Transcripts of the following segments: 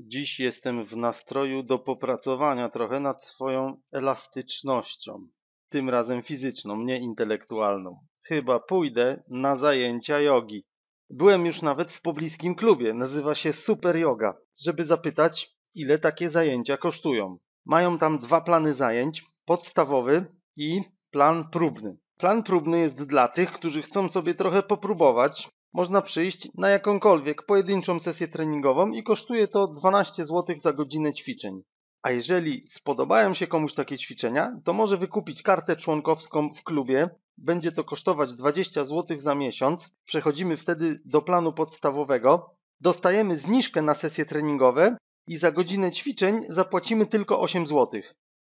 Dziś jestem w nastroju do popracowania trochę nad swoją elastycznością, tym razem fizyczną, nie intelektualną. Chyba pójdę na zajęcia jogi. Byłem już nawet w pobliskim klubie, nazywa się Super Yoga, żeby zapytać, ile takie zajęcia kosztują. Mają tam dwa plany zajęć, podstawowy i plan próbny. Plan próbny jest dla tych, którzy chcą sobie trochę popróbować, można przyjść na jakąkolwiek pojedynczą sesję treningową i kosztuje to 12 zł za godzinę ćwiczeń. A jeżeli spodobają się komuś takie ćwiczenia, to może wykupić kartę członkowską w klubie. Będzie to kosztować 20 zł za miesiąc. Przechodzimy wtedy do planu podstawowego. Dostajemy zniżkę na sesje treningowe i za godzinę ćwiczeń zapłacimy tylko 8 zł.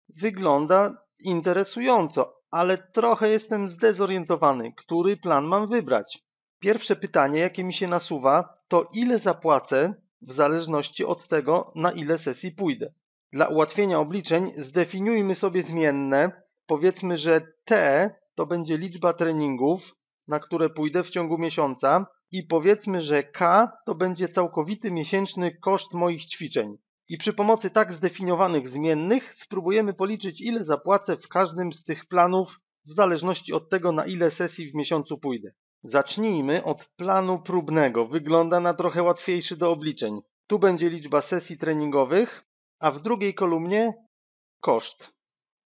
Wygląda interesująco, ale trochę jestem zdezorientowany, który plan mam wybrać. Pierwsze pytanie, jakie mi się nasuwa, to ile zapłacę w zależności od tego, na ile sesji pójdę. Dla ułatwienia obliczeń zdefiniujmy sobie zmienne. Powiedzmy, że T to będzie liczba treningów, na które pójdę w ciągu miesiąca i powiedzmy, że K to będzie całkowity miesięczny koszt moich ćwiczeń. I przy pomocy tak zdefiniowanych zmiennych spróbujemy policzyć, ile zapłacę w każdym z tych planów w zależności od tego, na ile sesji w miesiącu pójdę. Zacznijmy od planu próbnego. Wygląda na trochę łatwiejszy do obliczeń. Tu będzie liczba sesji treningowych, a w drugiej kolumnie koszt.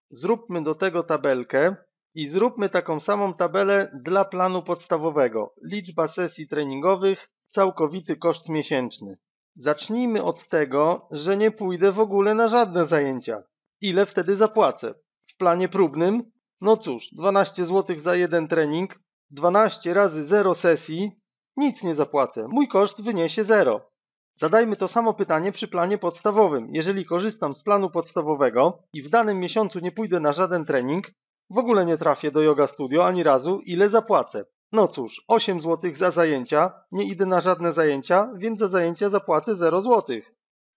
Zróbmy do tego tabelkę i zróbmy taką samą tabelę dla planu podstawowego. Liczba sesji treningowych, całkowity koszt miesięczny. Zacznijmy od tego, że nie pójdę w ogóle na żadne zajęcia. Ile wtedy zapłacę? W planie próbnym? No cóż, 12 zł za jeden trening, 12 razy 0 sesji, nic nie zapłacę. Mój koszt wyniesie 0. Zadajmy to samo pytanie przy planie podstawowym. Jeżeli korzystam z planu podstawowego i w danym miesiącu nie pójdę na żaden trening, w ogóle nie trafię do Yoga Studio ani razu, ile zapłacę? No cóż, 8 zł za zajęcia, nie idę na żadne zajęcia, więc za zajęcia zapłacę 0 zł.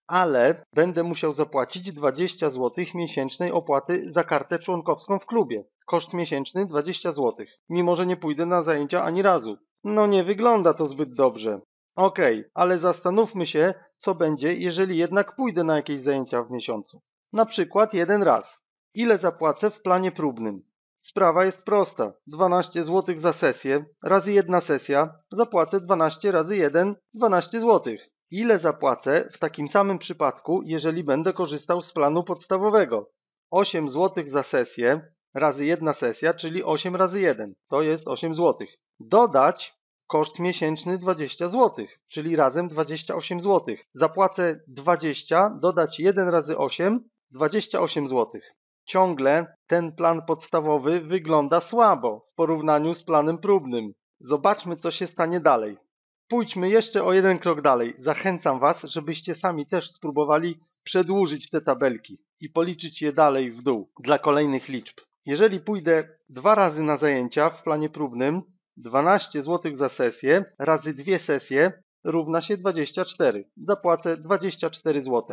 Ale będę musiał zapłacić 20 zł miesięcznej opłaty za kartę członkowską w klubie. Koszt miesięczny 20 zł, mimo że nie pójdę na zajęcia ani razu. No nie wygląda to zbyt dobrze. Okej, okay, ale zastanówmy się, co będzie, jeżeli jednak pójdę na jakieś zajęcia w miesiącu. Na przykład jeden raz. Ile zapłacę w planie próbnym? Sprawa jest prosta. 12 zł za sesję, razy jedna sesja, zapłacę 12 razy 1, 12 zł. Ile zapłacę w takim samym przypadku, jeżeli będę korzystał z planu podstawowego? 8 zł za sesję, razy jedna sesja, czyli 8 razy 1, to jest 8 zł. Dodać koszt miesięczny 20 zł, czyli razem 28 zł. Zapłacę 20, dodać 1 razy 8, 28 zł. Ciągle ten plan podstawowy wygląda słabo w porównaniu z planem próbnym. Zobaczmy, co się stanie dalej. Pójdźmy jeszcze o jeden krok dalej. Zachęcam Was, żebyście sami też spróbowali przedłużyć te tabelki i policzyć je dalej w dół dla kolejnych liczb. Jeżeli pójdę dwa razy na zajęcia w planie próbnym, 12 zł za sesję razy dwie sesje równa się 24. Zapłacę 24 zł.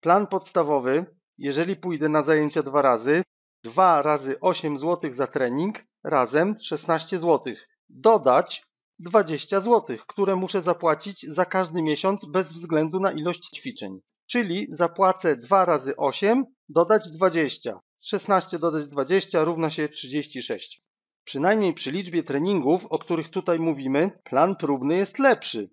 Plan podstawowy, jeżeli pójdę na zajęcia dwa razy, 2 razy 8 zł za trening, razem 16 zł. Dodać 20 zł, które muszę zapłacić za każdy miesiąc bez względu na ilość ćwiczeń. Czyli zapłacę 2 razy 8, dodać 20. 16 dodać 20 równa się 36. Przynajmniej przy liczbie treningów, o których tutaj mówimy, plan próbny jest lepszy.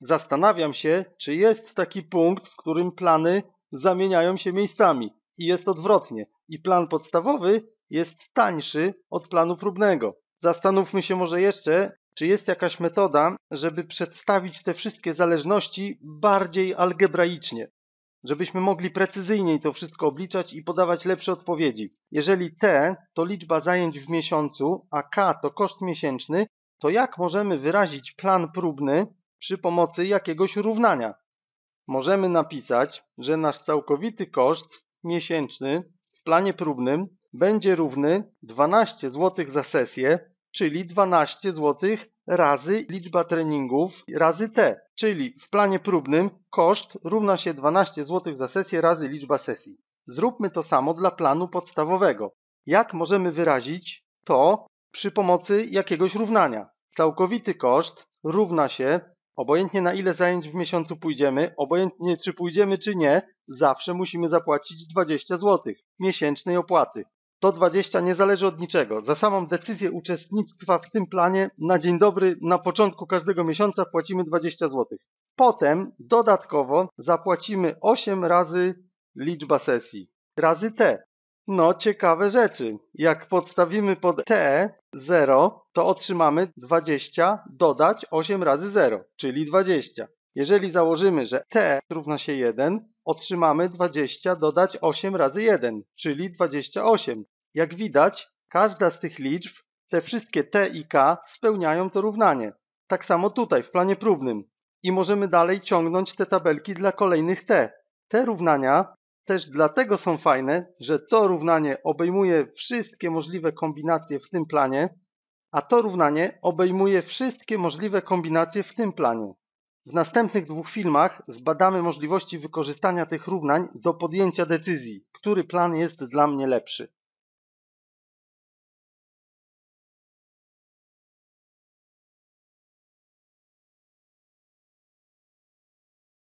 Zastanawiam się, czy jest taki punkt, w którym plany zamieniają się miejscami i jest odwrotnie, i plan podstawowy jest tańszy od planu próbnego. Zastanówmy się może jeszcze, czy jest jakaś metoda, żeby przedstawić te wszystkie zależności bardziej algebraicznie żebyśmy mogli precyzyjniej to wszystko obliczać i podawać lepsze odpowiedzi. Jeżeli T to liczba zajęć w miesiącu, a K to koszt miesięczny, to jak możemy wyrazić plan próbny przy pomocy jakiegoś równania? Możemy napisać, że nasz całkowity koszt miesięczny w planie próbnym będzie równy 12 zł za sesję, czyli 12 zł razy liczba treningów razy T, czyli w planie próbnym koszt równa się 12 zł za sesję razy liczba sesji. Zróbmy to samo dla planu podstawowego. Jak możemy wyrazić to przy pomocy jakiegoś równania? Całkowity koszt równa się, obojętnie na ile zajęć w miesiącu pójdziemy, obojętnie czy pójdziemy czy nie, zawsze musimy zapłacić 20 zł miesięcznej opłaty. 120 nie zależy od niczego. Za samą decyzję uczestnictwa w tym planie na dzień dobry, na początku każdego miesiąca płacimy 20 zł. Potem dodatkowo zapłacimy 8 razy liczba sesji, razy T. No, ciekawe rzeczy. Jak podstawimy pod T 0, to otrzymamy 20 dodać 8 razy 0, czyli 20. Jeżeli założymy, że T równa się 1, otrzymamy 20 dodać 8 razy 1, czyli 28. Jak widać, każda z tych liczb, te wszystkie t i k, spełniają to równanie. Tak samo tutaj, w planie próbnym. I możemy dalej ciągnąć te tabelki dla kolejnych t. Te równania też dlatego są fajne, że to równanie obejmuje wszystkie możliwe kombinacje w tym planie, a to równanie obejmuje wszystkie możliwe kombinacje w tym planie. W następnych dwóch filmach zbadamy możliwości wykorzystania tych równań do podjęcia decyzji, który plan jest dla mnie lepszy.